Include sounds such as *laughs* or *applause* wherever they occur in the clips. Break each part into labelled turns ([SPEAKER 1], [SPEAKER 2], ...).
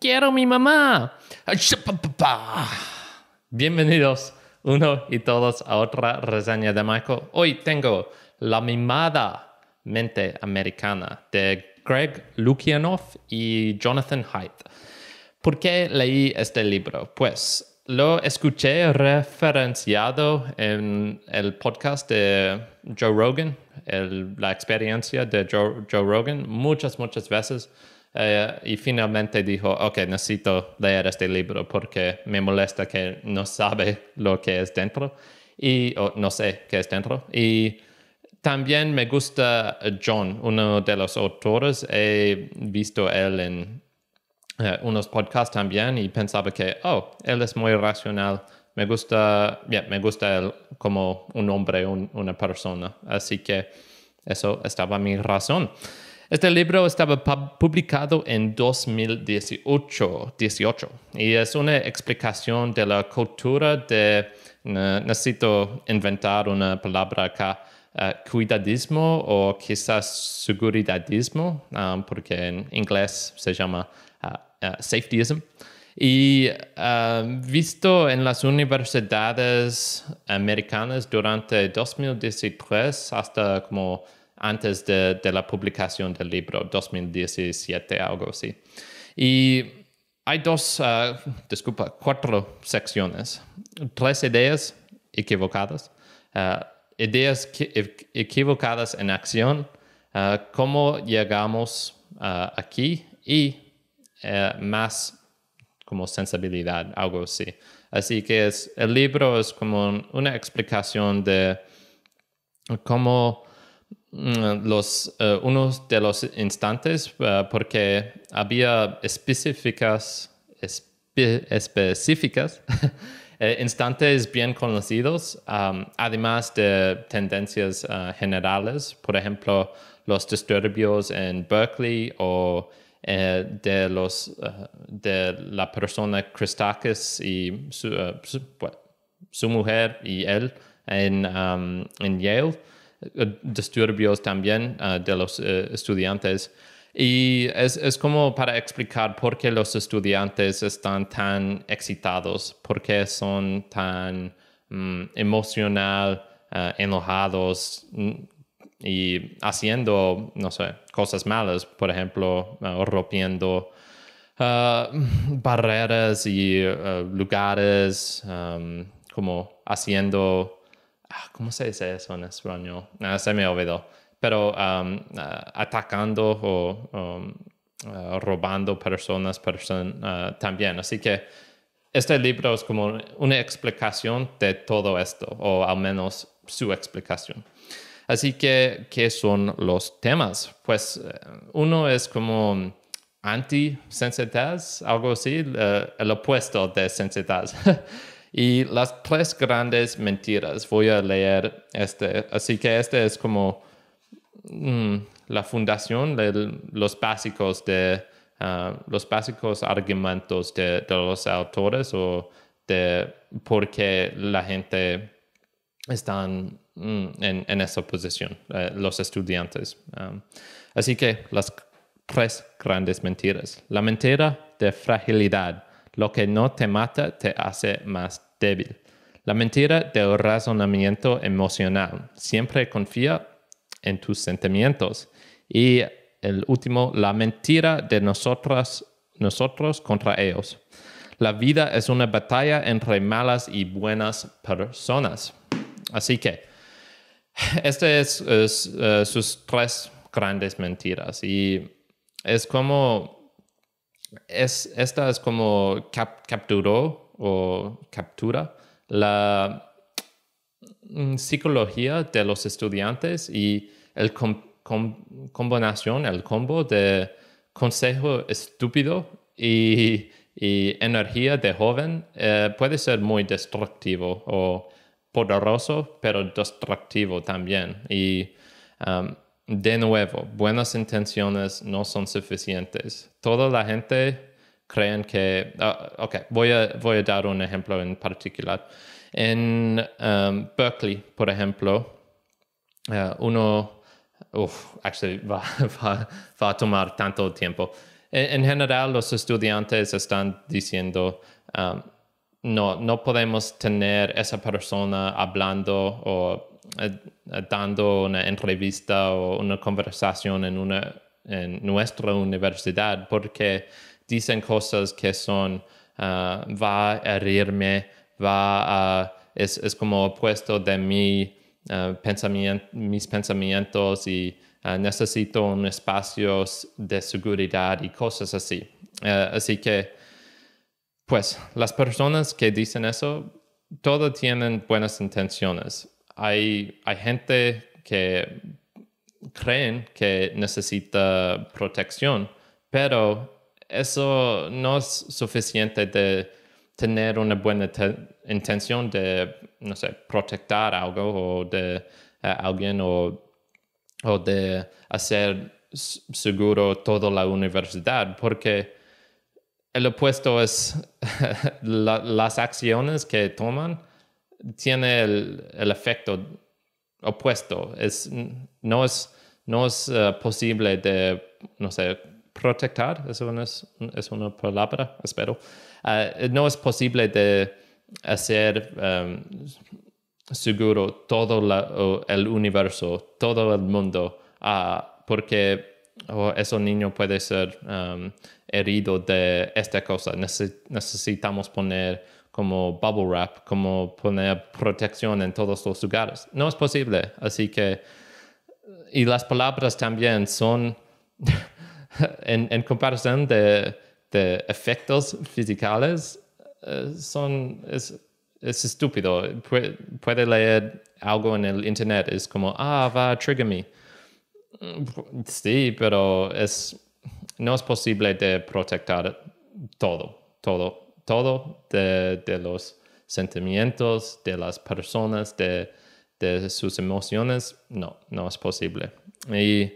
[SPEAKER 1] ¡Quiero mi mamá! Bienvenidos uno y todos a otra reseña de Michael. Hoy tengo la mimada mente americana de Greg Lukianoff y Jonathan Haidt. ¿Por qué leí este libro? Pues lo escuché referenciado en el podcast de Joe Rogan, la experiencia de Joe, Rogan, muchas, muchas veces. Eh, y finalmente dijo, ok, necesito leer este libro porque me molesta que no sabe lo que es dentro y no sé qué es dentro. Y también me gusta John, uno de los autores. He visto él en eh, unos podcasts también y pensaba que, oh, él es muy racional. Me gusta, me gusta él como un hombre, una persona. Así que eso estaba mi razón. Este libro estaba publicado en 2018 18, y es una explicación de la cultura de, necesito inventar una palabra acá, eh, cuidadismo o quizás seguridadismo, ah, porque en inglés se llama eh, safetyism. Y eh, visto en las universidades americanas durante 2013 hasta como antes de, la publicación del libro, 2017, algo así. Y hay dos, eh, disculpa, cuatro secciones. Tres ideas equivocadas. ideas e, equivocadas en acción. cómo llegamos aquí y eh, más como sensibilidad, algo así. Así que es, el libro es como una explicación de cómo mm, los, eh, unos de los instantes, eh, porque había específicas, específicas *laughs* instantes bien conocidos, además de tendencias generales, por ejemplo, los disturbios en Berkeley o eh, de, los, eh, de la persona Christakis y su, eh, su, mujer y él en, um, en Yale, disturbios también de los estudiantes. Y es, es, como para explicar por qué los estudiantes están tan excitados, por qué son tan mm, emocional, enojados, mm, y haciendo, no sé, cosas malas, por ejemplo, eh, rompiendo eh, barreras y eh, lugares, em, como haciendo, ah, ¿cómo se dice eso en español? Ah, se me olvidó, pero em, atacando o robando personas también. Así que este libro es como una explicación de todo esto, o al menos su explicación. Así que, ¿qué son los temas? Pues eh, uno es como anti-sensatez, algo así, eh, el opuesto de sensatez. *laughs* y las tres grandes mentiras, voy a leer este. Así que este es como mm, la fundación de los básicos de ah, los básicos argumentos de, de los autores o de por qué la gente están Mm, en, esa posición, eh, los estudiantes. así que las tres grandes mentiras. La mentira de fragilidad. Lo que no te mata te hace más débil. La mentira de razonamiento emocional. Siempre confía en tus sentimientos. Y el último, la mentira de nosotras, nosotros contra ellos. La vida es una batalla entre malas y buenas personas. Así que *sighs* Este es, eh, sus tres grandes mentiras y es como, es, esta es como capturó o captura la mm, psicología de los estudiantes y el combinación, el combo de consejo estúpido y, energía de joven eh, puede ser muy destructivo o poderoso, pero destructivo también. Y um, de nuevo, buenas intenciones no son suficientes. Toda la gente creen que... Uh, voy a, dar un ejemplo en particular. En um, Berkeley, por ejemplo, uh, uno... Uf, actually, *laughs* va, a tomar tanto tiempo. E, en, general, los estudiantes están diciendo... Um, no, no podemos tener esa persona hablando o eh, eh, dando una entrevista o una conversación en, una, en nuestra universidad porque dicen cosas que son ah, va a herirme, va a, es, como opuesto de mi, ah, mis pensamientos y ah, necesito un espacio de seguridad y cosas así. Eh, así que pues las personas que dicen eso, todas tienen buenas intenciones. Hay, gente que creen que necesita protección, pero eso no es suficiente de tener una buena intención de, no sé, proteger algo o de eh, alguien o, o de hacer seguro toda la universidad, porque el opuesto es *laughs* las acciones que toman tiene el, efecto opuesto. Es, no es, no es eh, posible de, no sé, proteger, eso es, una palabra, espero. Eh, no es posible de hacer em, seguro todo el universo, todo el mundo, ah, porque o ese niño puede ser um, herido de esta cosa. necesitamos poner como bubble wrap, como poner protección en todos los lugares. No es posible. Así que, y las palabras también son, *laughs* en, en, comparación de, de efectos físicos, eh, son, es, es estúpido. puede leer algo en el internet, es como, ah, va a trigger me Sí, pero es, no es posible de proteger todo, todo, todo de, los sentimientos de las personas, de, sus emociones, no, no es posible. Y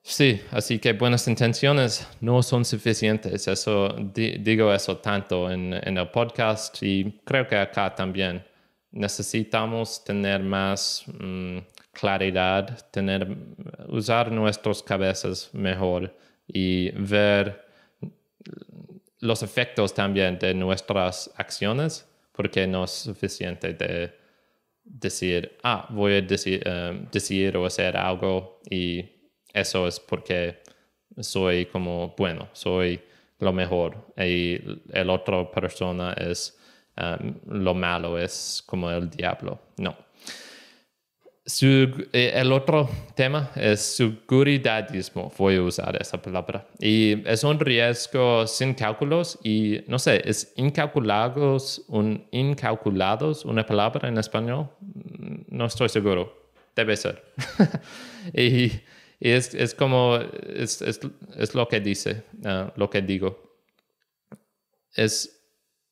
[SPEAKER 1] sí, así que buenas intenciones no son suficientes. Eso, digo eso tanto en, el podcast y creo que acá también necesitamos tener más... Mm, claridad, tener, usar nuestras cabezas mejor y ver los efectos también de nuestras acciones, porque no es suficiente de decir, ah, voy a decir, eh, o hacer algo y eso es porque soy como bueno, soy lo mejor y el otro persona es eh, lo malo, es como el diablo. No eh, el otro tema es seguridadismo, voy a usar esa palabra. Y es un riesgo sin cálculos y, no sé, es incalculados, un, incalculados, una palabra en español, mm, no estoy seguro, debe ser. *laughs* y, es, es, como, es, es, lo que dice, eh, lo que digo. Es,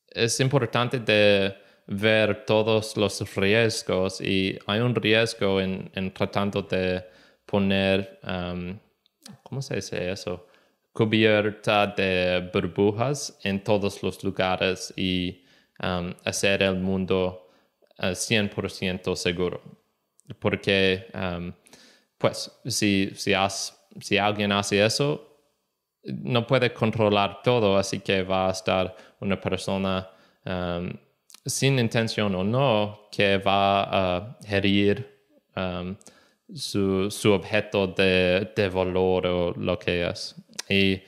[SPEAKER 1] es importante de ver todos los riesgos y hay un riesgo en, tratando de poner, um, ¿cómo se dice eso? Cubierta de burbujas en todos los lugares y um, hacer el mundo 100% uh, seguro. Porque, um, pues, si, si, si alguien hace eso, no puede controlar todo, así que va a estar una persona sin intención o no, que va a herir um, su, objeto de, valor o lo que es. Y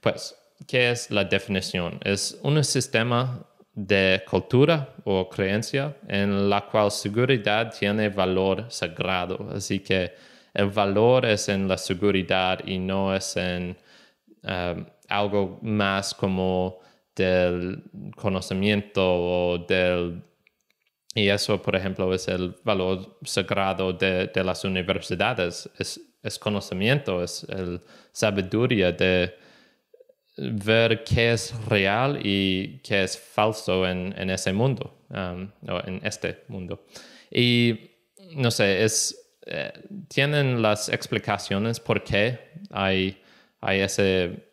[SPEAKER 1] pues, ¿qué es la definición? Es un sistema de cultura o creencia en la cual seguridad tiene valor sagrado. Así que el valor es en la seguridad y no es en um, algo más como del conocimiento o del... Y eso, por ejemplo, es el valor sagrado de, las universidades. Es, conocimiento, es el sabiduría de ver qué es real y qué es falso en, ese mundo, um, o en este mundo. Y no sé, es, eh, tienen las explicaciones por qué hay, hay ese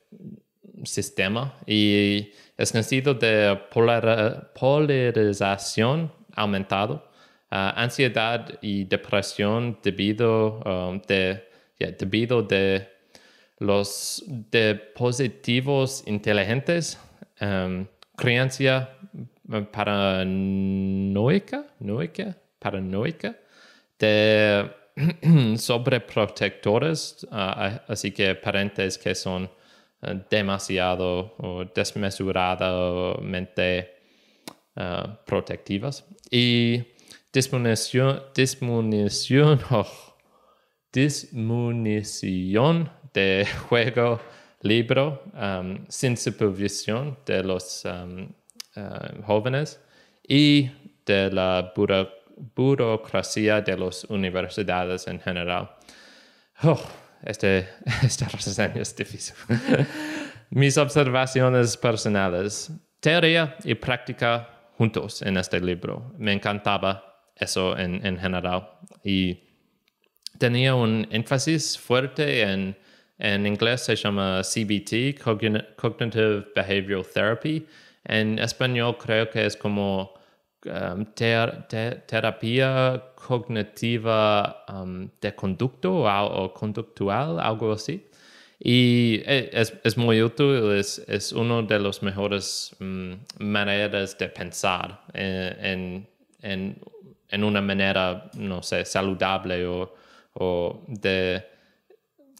[SPEAKER 1] sistema y es sentido de polarización aumentado, ah, ansiedad y depresión debido, um, de, debido de los positivos inteligentes, um, creencia um, paranoica, paranoica de *clears throat* sobreprotectores, ah, así que parentes que son eh, demasiado o desmesuradamente eh, protectivas. Y disminución *laughs* oh, dismunición, de *laughs* juego libre em, sin supervisión de los em, eh, jóvenes y de la burocracia de las universidades en general. Oh este, *laughs* esta es difícil. *laughs* Mis observaciones personales, teoría y práctica juntos en este libro. Me encantaba eso en, general y tenía un énfasis fuerte en, en inglés se llama CBT, Cognitive Behavioral Therapy. En español creo que es como Ähm, terapia cognitiva ähm, de conducto o, conductual, algo así. Y eh, es, muy útil, es, es una de las mejores mm, maneras de pensar eh, en, una manera, no sé, saludable o,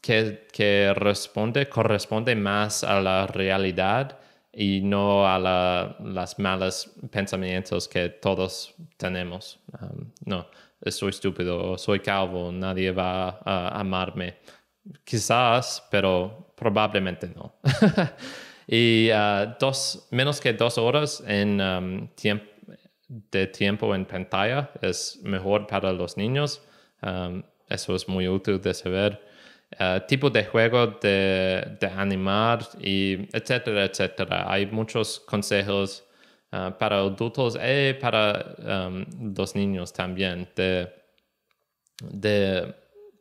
[SPEAKER 1] que, que responde, corresponde más a la realidad y no a los las malas pensamientos que todos tenemos. Um, no, soy estúpido soy calvo, nadie va a amarme. Quizás, pero probablemente no. *laughs* y uh, dos, menos que dos horas en, um, tiempo de tiempo en pantalla es mejor para los niños. Um, eso es muy útil de saber. Eh, ...tipo de juego de, animar, y etcétera, etcétera. Hay muchos consejos eh, para adultos y para em, los niños también de,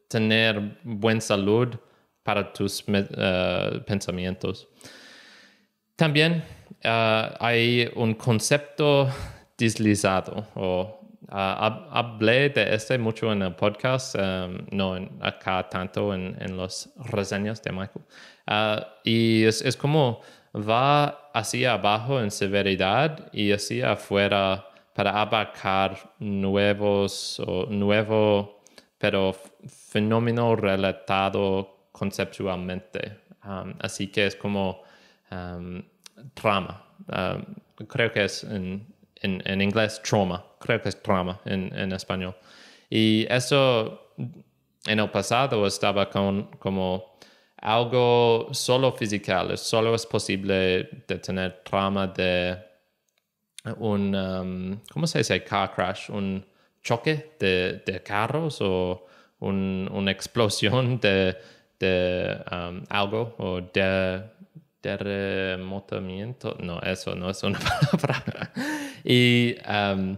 [SPEAKER 1] tener buena salud para tus eh, pensamientos. También hay un concepto deslizado o Ah, hablé de este mucho en el podcast, em, no acá tanto en, en los reseñas de Michael. Ah, y es, como va hacia abajo en severidad y hacia afuera para abarcar nuevos o nuevo, pero fenómeno relatado conceptualmente. así que es como um, em, trama. creo que es en, en inglés trauma creo que es trauma en, español. Y eso en el pasado estaba con, como algo solo físico, solo es posible de tener trauma de un, um, ¿cómo se dice? Car crash, un choque de, carros o una explosión de, um, algo o de terremotamiento. No, eso no es una *laughs* palabra. y um,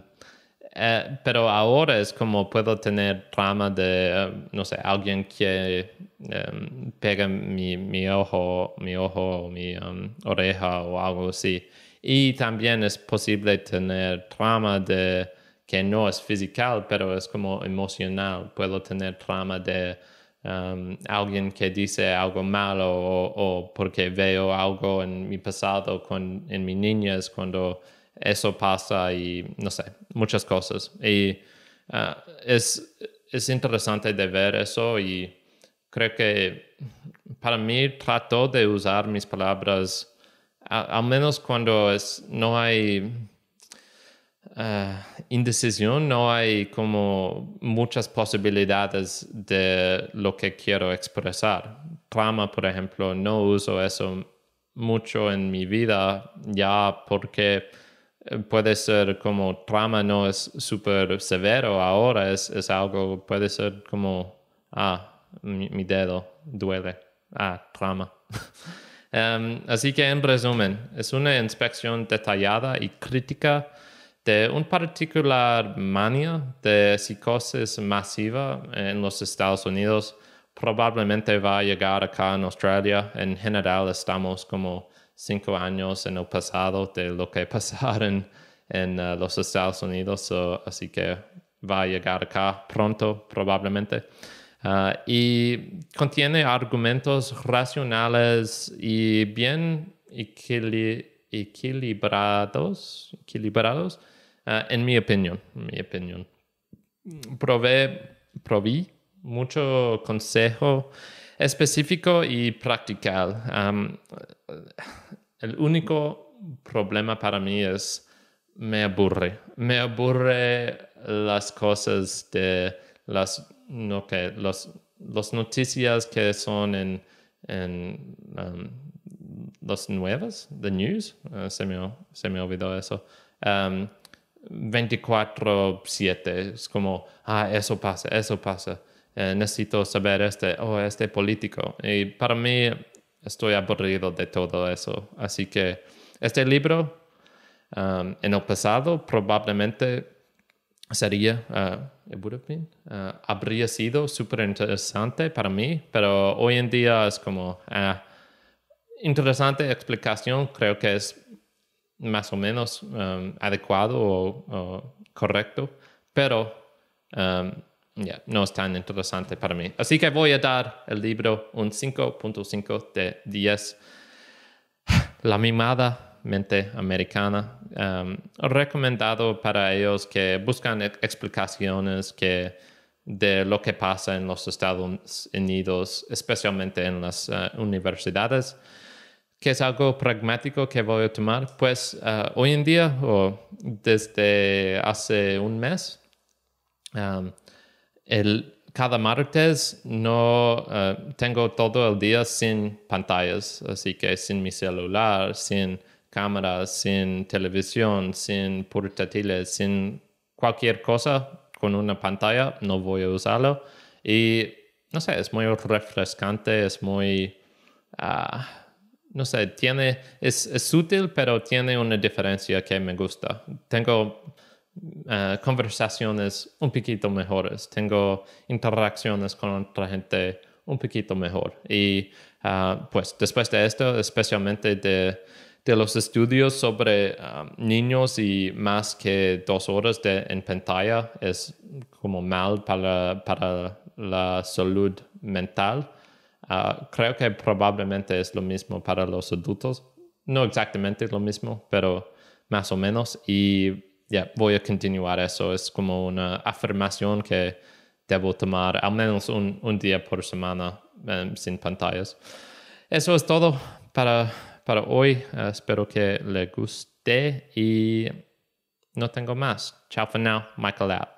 [SPEAKER 1] eh, pero ahora es como puedo tener trama de, eh, no sé, alguien que em, pega mi, ojo, mi ojo, mi em, oreja o algo así. Y también es posible tener trama de que no es física, pero es como emocional. Puedo tener trama de em, alguien que dice algo malo o, porque veo algo en mi pasado, en mi niñez, cuando eso pasa y no sé, muchas cosas. Y eh, es, interesante de ver eso y creo que para mí trato de usar mis palabras, al menos cuando es, no hay eh, indecisión, no hay como muchas posibilidades de lo que quiero expresar. Trama, por ejemplo, no uso eso mucho en mi vida ya porque puede ser como trama no es súper severo ahora, es, es, algo, puede ser como, ah, mi, dedo duele, ah, trama. *laughs* Em, así que en resumen, es una inspección detallada y crítica de un particular manía de psicosis masiva en los Estados Unidos. Probablemente va a llegar acá en Australia. En general estamos como cinco años en el pasado de lo que *laughs* pasaron en eh, los Estados Unidos, así que va a llegar acá pronto probablemente. Eh, y contiene argumentos racionales y bien equilibrados, equilibrados eh, en mi opinión. mi opinión. Probé, probé mucho consejo específico y practical. el único problema para mí es me aburre. Me aburre las cosas de las noticias que son en, en nuevas, the news, eh, se, me, se olvidó eso. 24-7, es como, ah, eso pasa, eso pasa. Eh, necesito saber este o este político. Y para mí estoy aburrido de todo eso. Así que este libro um, en el pasado probablemente sería, uh, uh, habría sido súper interesante para mí, pero hoy en día es como ah, interesante explicación, creo que es más o menos um, adecuado o, correcto, pero um, no es tan interesante para mí. Así que voy a dar el libro un 5.5 de 10. La mimada mente americana. Em, recomendado para ellos que buscan e-, explicaciones que de lo que pasa en los Estados Unidos, especialmente en las eh, universidades, que es algo pragmático que voy a tomar. Pues eh, hoy en día o desde hace un mes, em, cada martes no eh, tengo todo el día sin pantallas, así que sin mi celular, sin cámaras, sin televisión, sin portátiles, sin cualquier cosa con una pantalla, no voy a usarlo. Y no sé, es muy refrescante, es muy... Ah, no sé, tiene, es, es útil, pero tiene una diferencia que me gusta. Tengo eh, conversaciones un poquito mejores, tengo interacciones con otra gente un poquito mejor. Y ah, pues después de esto, especialmente de, los estudios sobre ah, niños y más que dos horas de, en pantalla es como mal para, para la salud mental. Ah, creo que probablemente es lo mismo para los adultos. No exactamente lo mismo, pero más o menos. Y voy a continuar eso. Es como una afirmación que debo tomar al menos un, un día por semana em, sin pantallas. Eso es todo para, para hoy. Eh, espero que le guste y no tengo más. Chao for now. Michael out.